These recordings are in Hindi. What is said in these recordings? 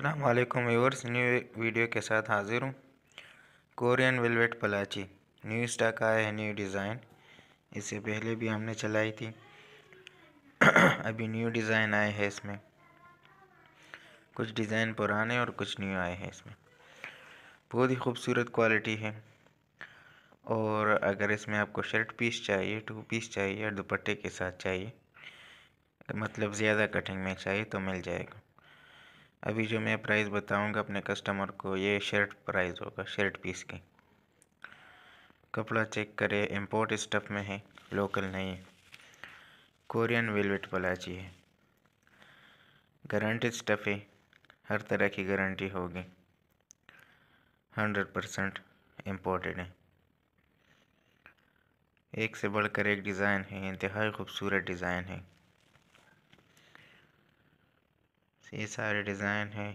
अल्लाम व्यूवर्स न्यू वीडियो के साथ हाज़िर हूँ कोरियन वेलवेट पलाची न्यू स्टॉक आया है न्यू डिज़ाइन इससे पहले भी हमने चलाई थी अभी न्यू डिज़ाइन आए हैं इसमें कुछ डिज़ाइन पुराने और कुछ न्यू आए हैं इसमें बहुत ही खूबसूरत क्वालिटी है और अगर इसमें आपको शर्ट पीस चाहिए टू पीस चाहिए और दुपट्टे के साथ चाहिए मतलब ज़्यादा कटिंग में चाहिए तो मिल जाएगा अभी जो मैं प्राइस बताऊंगा अपने कस्टमर को ये शर्ट प्राइस होगा शर्ट पीस के कपड़ा चेक करें इंपोर्ट स्टफ में है लोकल नहीं है कोरियन वेलवेट पलाची है गारंटी स्टफ है हर तरह की गारंटी होगी हंड्रेड परसेंट इम्पोर्टेड है एक से बढ़कर एक डिज़ाइन है इंतहाई खूबसूरत डिज़ाइन है ये सारे डिज़ाइन हैं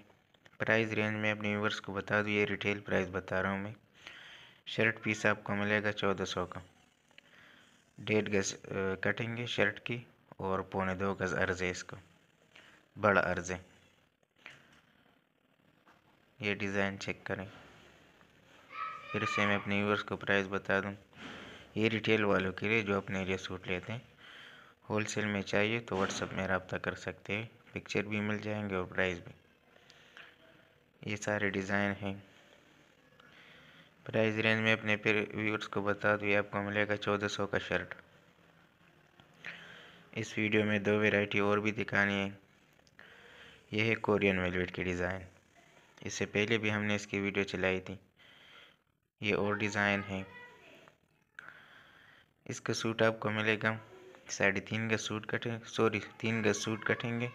प्राइस रेंज में अपने व्यूवर्स को बता दूँ ये रिटेल प्राइस बता रहा हूँ मैं शर्ट पीस आपको मिलेगा चौदह सौ का डेढ़ गज कटेंगे शर्ट की और पौने दो गज अर्ज है इसका बड़ा अर्ज है ये डिज़ाइन चेक करें फिर से मैं अपने व्यूवर्स को प्राइस बता दूँ ये रिटेल वालों के लिए जो अपने लिए सूट लेते हैं होलसेल में चाहिए तो व्हाट्सअप में रबता कर सकते हैं पिक्चर भी मिल जाएंगे और प्राइस भी ये सारे डिज़ाइन हैं प्राइस रेंज में अपने व्यूअर्स को बता दूँ आपको मिलेगा चौदह सौ का शर्ट इस वीडियो में दो वेराइटी और भी दिखानी है यह है कोरियन वेलवेट की डिज़ाइन इससे पहले भी हमने इसकी वीडियो चलाई थी ये और डिज़ाइन है इसका सूट आपको मिलेगा साढ़े तीन का सूट कटे सॉरी तीन का सूट कटेंगे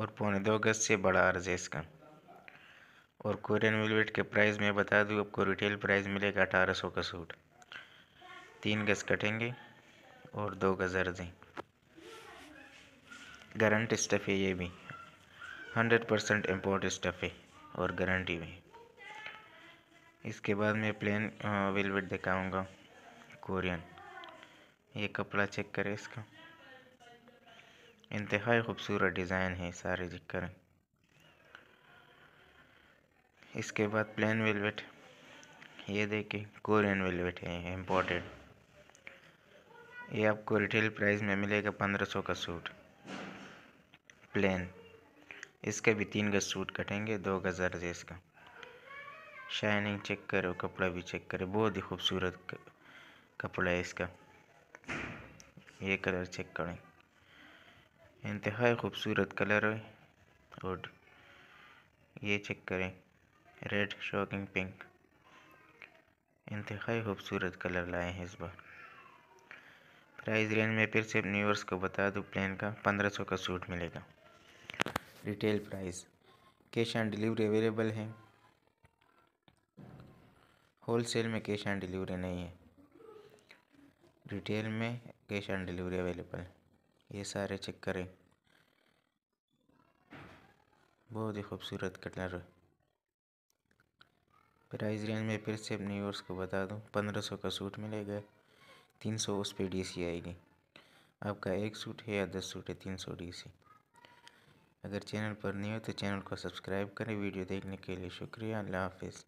और पौने दो गज से बड़ा अर्ज है इसका और कोरियन वेलवेट के प्राइस में बता दूँ आपको रिटेल प्राइस मिलेगा अठारह सौ का सूट तीन गज़ कटेंगे और दो गज़ अर्जें गारंट स्टफ़ है ये भी हंड्रेड परसेंट इम्पोर्ट स्टफ़ है और गारंटी भी इसके बाद मैं प्लेन वेलवेट दिखाऊंगा कोरियन ये कपड़ा चेक करें इसका इंतहा खूबसूरत डिज़ाइन है सारे जिक्र इसके बाद प्लेन वेलवेट ये देखिए कोरियन वेलवेट है इम्पोर्टेड ये आपको रिटेल प्राइस में मिलेगा पंद्रह सौ का सूट प्लेन इसका भी तीन गज सूट कटेंगे दो गज़र से इसका शाइनिंग चेक करो कपड़ा भी चेक करो बहुत ही खूबसूरत कपड़ा है इसका ये कलर चेक करें इंतहाई खूबसूरत कलर है और ये चेक करें रेड शॉकिंग पिंक इंतहाई खूबसूरत कलर लाए हैं इस बार प्राइस रेंज में फिर से न्यूवर्स को बता दूँ प्लेन का पंद्रह सौ का सूट मिलेगा retail price cash on delivery available है होल सेल में कैश ऑन डिलीवरी नहीं है रिटेल में कैश ऑन डिलीवरी अवेलेबल है ये सारे चेक करें बहुत ही खूबसूरत कलर प्राइस रेंज में फिर से अपने व्यूअर्स को बता दूं पंद्रह सौ का सूट मिलेगा तीन सौ उस पर डी सी आएगी आपका एक सूट है या दस सूट है तीन सौ डी सी अगर चैनल पर नहीं हो तो चैनल को सब्सक्राइब करें वीडियो देखने के लिए शुक्रिया अल्लाह हाफिज़